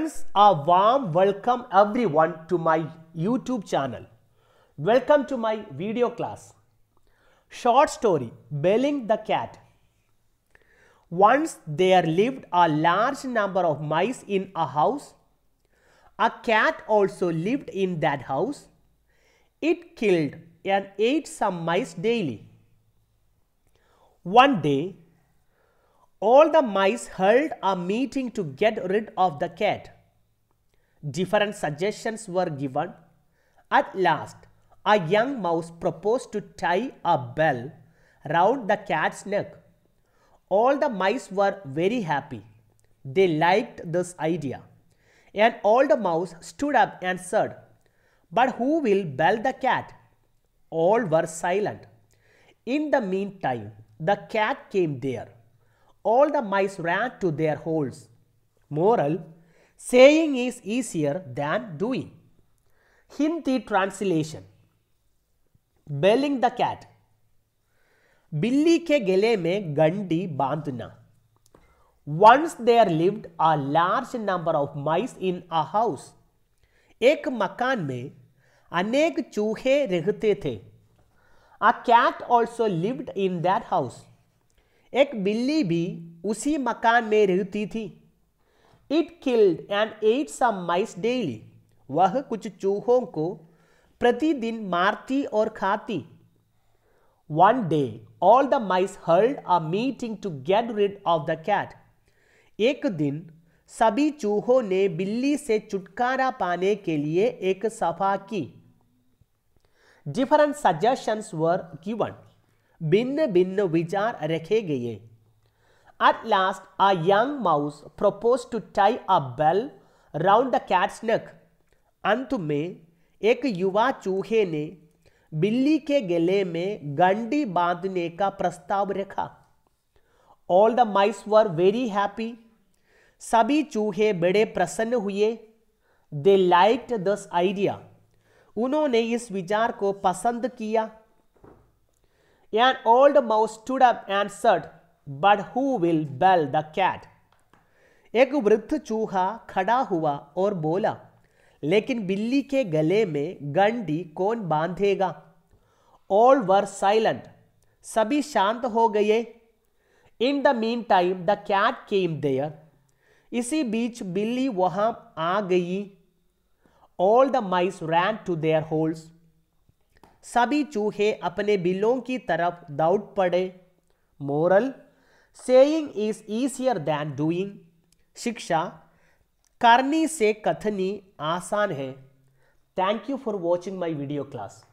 Friends, a warm welcome everyone to my YouTube channel. Welcome to my video class. Short story, Belling the Cat. Once there lived a large number of mice in a house. A cat also lived in that house. It killed and ate some mice daily. One day, all the mice held a meeting to get rid of the cat. Different suggestions were given. At last, a young mouse proposed to tie a bell round the cat's neck. All the mice were very happy. They liked this idea. An old mouse stood up and said, But who will bell the cat? All were silent. In the meantime, the cat came there. all the mice ran to their holes. Moral, saying is easier than doing. Hindi translation belling the cat बिल्ली के गले में गंडी बांधना once there lived a large number of mice in a house एक मकान में अनेक चूहे रहते थे a cat also lived in that house एक बिल्ली भी उसी मकान में रहती थी it killed and ate some mice daily वह कुछ चूहों को प्रतिदिन मारती और खाती one day all the mice held a meeting to get rid of the cat एक दिन सभी चूहों ने बिल्ली से छुटकारा पाने के लिए एक सफा की डिफरेंट सजेशंस वर गिवन भिन्न भिन्न विचार रखे गए At last, a young mouse proposed to tie a bell round the cat's neck. अंत में एक युवा चूहे ने बिल्ली के गले में गंडी बांधने का प्रस्ताव रखा all the mice were very happy सभी चूहे बड़े प्रसन्न हुए दे लाइक्ड दिस आइडिया उन्होंने इस विचार को पसंद किया An old mouse stood up and said, But who will bell the cat? एक वृद्ध चूहा खड़ा हुआ और बोला लेकिन बिल्ली के गले में गंडी कौन बांधेगा ऑल वर साइलेंट सभी शांत हो गए in the mean time the cat came there इसी बीच बिल्ली वहां आ गई all the mice ran to their holes सभी चूहे अपने बिलों की तरफ दौड़ पड़े moral saying is easier than doing शिक्षा करनी से कथनी आसान है thank you for watching my video class